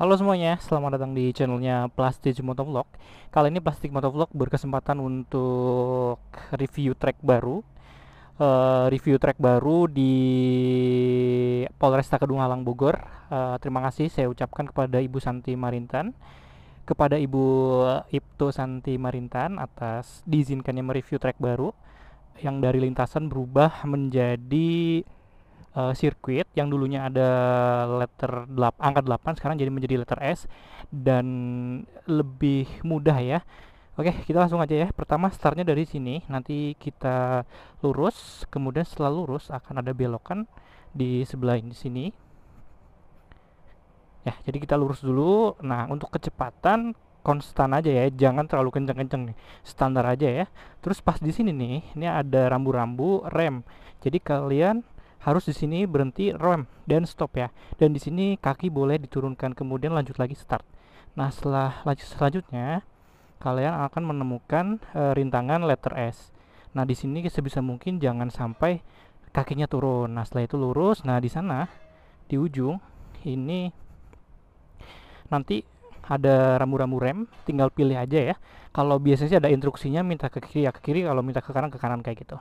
Halo semuanya, selamat datang di channelnya Plastic Motovlog Kali ini Plastic Motovlog berkesempatan untuk review track baru uh, Review track baru di Polresta Kedung Halang Bogor uh, Terima kasih saya ucapkan kepada Ibu Santi Marintan Kepada Ibu Ipto Santi Marintan atas diizinkannya mereview track baru Yang dari lintasan berubah menjadi uh, sirkuit yang dulunya ada letter 8 angka 8 sekarang jadi menjadi letter S dan lebih mudah ya. Oke, kita langsung aja ya. Pertama startnya dari sini, nanti kita lurus, kemudian setelah lurus akan ada belokan di sebelah ini sini. Ya, jadi kita lurus dulu. Nah, untuk kecepatan konstan aja ya, jangan terlalu kenceng-kenceng nih. Standar aja ya. Terus pas di sini nih, ini ada rambu-rambu rem. Jadi kalian harus di sini berhenti rem dan stop ya. Dan di sini kaki boleh diturunkan kemudian lanjut lagi start. Nah, setelah lanjut selanjutnya kalian akan menemukan e, rintangan letter S. Nah, di sini sebisa mungkin jangan sampai kakinya turun. Nah, setelah itu lurus. Nah, di sana di ujung ini nanti ada rambu-rambu rem, tinggal pilih aja ya. Kalau biasanya ada instruksinya minta ke kiri ya ke kiri, kalau minta ke kanan ke kanan kayak gitu.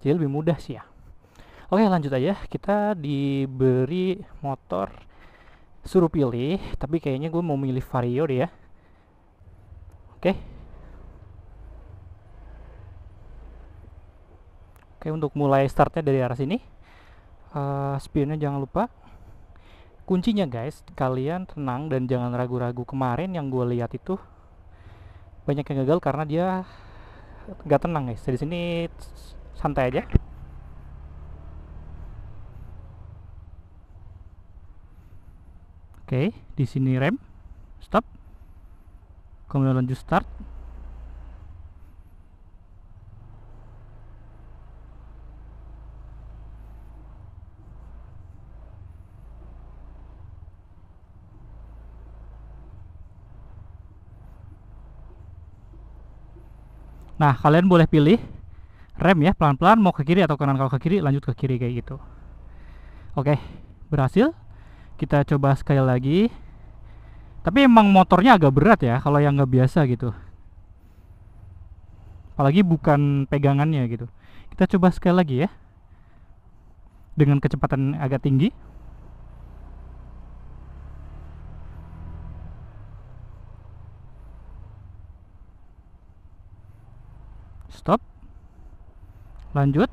Jadi lebih mudah sih ya. Oke lanjut aja kita diberi motor suruh pilih tapi kayaknya gue mau milih Vario deh ya oke oke untuk mulai startnya dari arah sini uh, spionnya jangan lupa kuncinya guys kalian tenang dan jangan ragu-ragu kemarin yang gue lihat itu banyak yang gagal karena dia nggak tenang guys di sini santai aja Oke, di sini rem, stop, kemudian lanjut start. Nah, kalian boleh pilih rem ya, pelan-pelan mau ke kiri atau kanan. Kalau ke kiri, lanjut ke kiri kayak gitu. Oke, berhasil kita coba sekali lagi tapi emang motornya agak berat ya kalau yang nggak biasa gitu apalagi bukan pegangannya gitu kita coba sekali lagi ya dengan kecepatan agak tinggi stop lanjut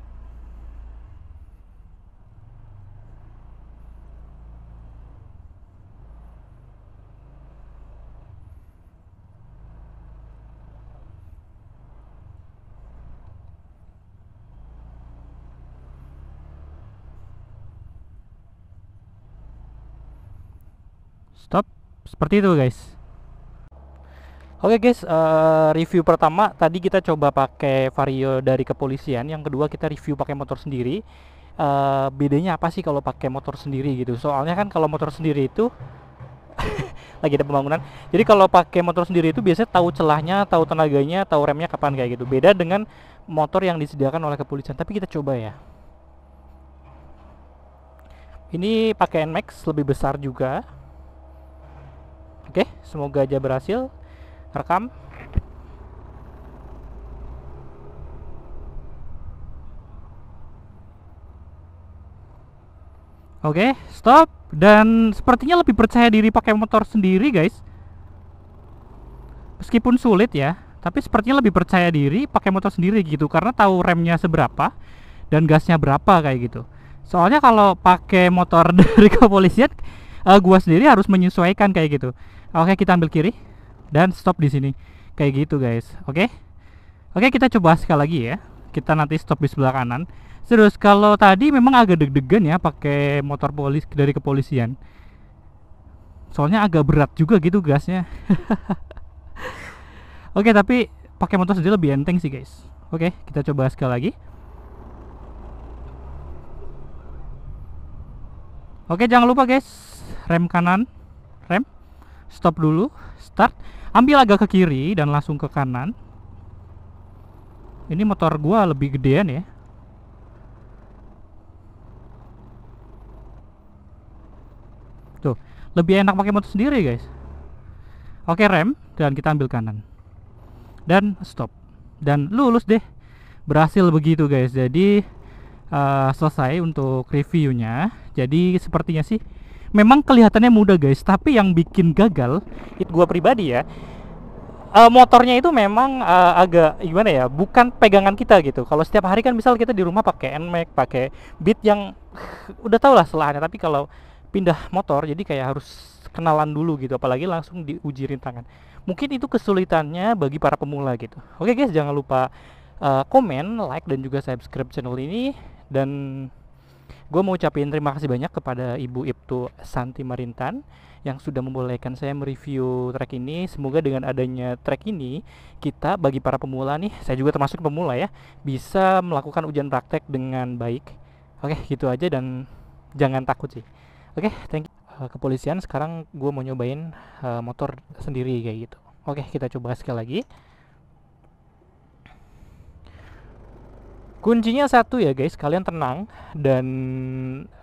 stop seperti itu guys Oke okay guys, uh, review pertama tadi kita coba pakai Vario dari kepolisian, yang kedua kita review pakai motor sendiri. Uh, bedanya apa sih kalau pakai motor sendiri gitu? Soalnya kan kalau motor sendiri itu lagi ada pembangunan. Jadi kalau pakai motor sendiri itu biasanya tahu celahnya, tahu tenaganya, tahu remnya kapan kayak gitu. Beda dengan motor yang disediakan oleh kepolisian. Tapi kita coba ya. Ini pakai NMAX lebih besar juga Oke, semoga aja berhasil rekam. Oke, stop dan sepertinya lebih percaya diri pakai motor sendiri, guys. Meskipun sulit ya, tapi sepertinya lebih percaya diri pakai motor sendiri gitu karena tahu remnya seberapa dan gasnya berapa kayak gitu. Soalnya kalau pakai motor dari kepolisian, uh, gua sendiri harus menyesuaikan kayak gitu Oke, kita ambil kiri dan stop di sini. Kayak gitu, guys. Oke. Oke, kita coba sekali lagi ya. Kita nanti stop di sebelah kanan. Terus kalau tadi memang agak deg-degan ya pakai motor polis dari kepolisian. Soalnya agak berat juga gitu gasnya. Oke, tapi pakai motor sendiri lebih enteng sih, guys. Oke, kita coba sekali lagi. Oke, jangan lupa guys, rem kanan stop dulu start ambil agak ke kiri dan langsung ke kanan ini motor gua lebih gedean ya tuh lebih enak pakai motor sendiri guys oke rem dan kita ambil kanan dan stop dan lulus deh berhasil begitu guys jadi uh, selesai untuk reviewnya jadi sepertinya sih memang kelihatannya mudah guys tapi yang bikin gagal itu gua pribadi ya uh, motornya itu memang uh, agak gimana ya bukan pegangan kita gitu kalau setiap hari kan misal kita di rumah pakai nmax pakai beat yang udah tau lah selahnya. tapi kalau pindah motor jadi kayak harus kenalan dulu gitu apalagi langsung diuji rintangan mungkin itu kesulitannya bagi para pemula gitu oke guys jangan lupa uh, komen like dan juga subscribe channel ini dan Gue mau ucapin terima kasih banyak kepada Ibu Ibtu Santi Marintan yang sudah membolehkan saya mereview track ini. Semoga dengan adanya track ini, kita bagi para pemula nih, saya juga termasuk pemula ya, bisa melakukan ujian praktek dengan baik. Oke, gitu aja dan jangan takut sih. Oke, thank you. Eh, kepolisian sekarang gue mau nyobain uh, motor sendiri kayak gitu. Oke, kita coba sekali lagi. kuncinya satu ya guys kalian tenang dan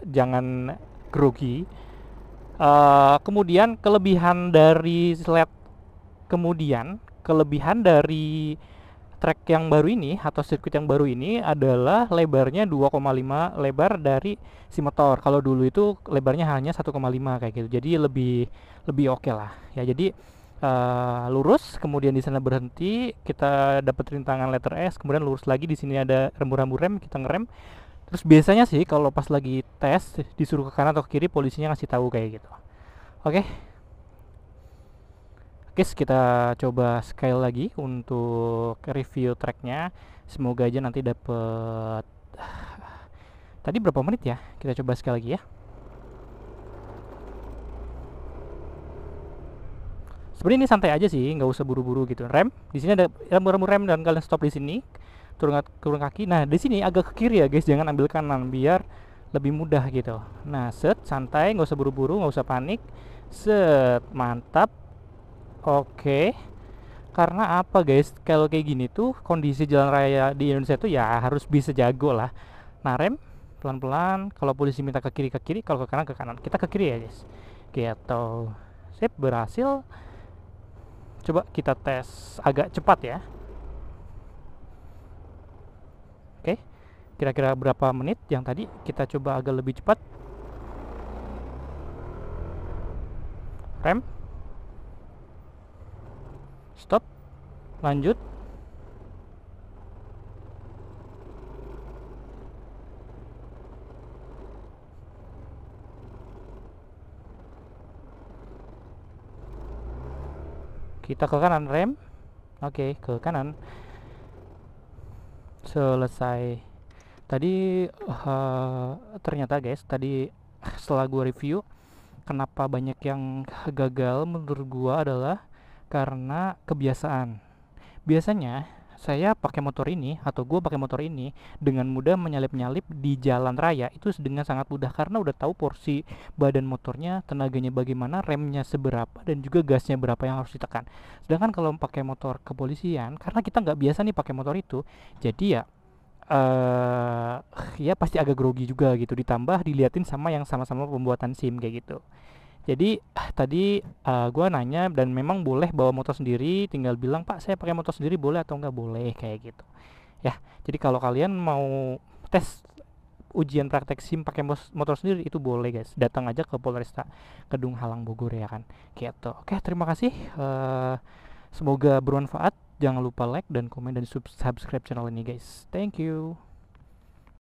jangan grogi uh, kemudian kelebihan dari sled kemudian kelebihan dari track yang baru ini atau sirkuit yang baru ini adalah lebarnya 2,5 lebar dari si motor kalau dulu itu lebarnya hanya 1,5 kayak gitu jadi lebih lebih oke okay lah ya jadi uh, lurus, kemudian di sana berhenti, kita dapat rintangan letter S, kemudian lurus lagi di sini ada rembu-rembu rem, kita ngerem. Terus biasanya sih kalau pas lagi tes disuruh ke kanan atau ke kiri polisinya ngasih tahu kayak gitu. Oke. Okay. Oke, okay, kita coba scale lagi untuk review tracknya. Semoga aja nanti dapet tadi berapa menit ya? Kita coba sekali lagi ya. sebenarnya ini santai aja sih nggak usah buru-buru gitu rem di sini ada rem rem dan kalian stop di sini turun turun kaki nah di sini agak ke kiri ya guys jangan ambil kanan biar lebih mudah gitu nah set santai nggak usah buru-buru nggak usah panik set mantap oke karena apa guys kalau kayak gini tuh kondisi jalan raya di Indonesia tuh ya harus bisa jago lah nah rem pelan-pelan kalau polisi minta ke kiri ke kiri kalau ke kanan ke kanan kita ke kiri ya guys gitu sip berhasil Coba kita tes agak cepat ya. Oke. Kira-kira berapa menit yang tadi kita coba agak lebih cepat. Rem. Stop. Lanjut. kita ke kanan rem oke okay, ke kanan selesai tadi uh, ternyata guys tadi setelah gua review kenapa banyak yang gagal menurut gua adalah karena kebiasaan biasanya saya pakai motor ini atau gue pakai motor ini dengan mudah menyalip-nyalip di jalan raya itu dengan sangat mudah karena udah tahu porsi badan motornya, tenaganya bagaimana, remnya seberapa dan juga gasnya berapa yang harus ditekan. Sedangkan kalau pakai motor kepolisian, karena kita nggak biasa nih pakai motor itu, jadi ya eh uh, ya pasti agak grogi juga gitu ditambah diliatin sama yang sama-sama pembuatan SIM kayak gitu jadi ah, tadi uh, ah, gue nanya dan memang boleh bawa motor sendiri tinggal bilang pak saya pakai motor sendiri boleh atau enggak boleh kayak gitu ya jadi kalau kalian mau tes ujian praktek SIM pakai motor sendiri itu boleh guys. Datang aja ke Polresta Kedung Halang Bogor ya kan. Gitu. Oke, terima kasih. Uh, semoga bermanfaat. Jangan lupa like dan komen dan subscribe channel ini guys. Thank you.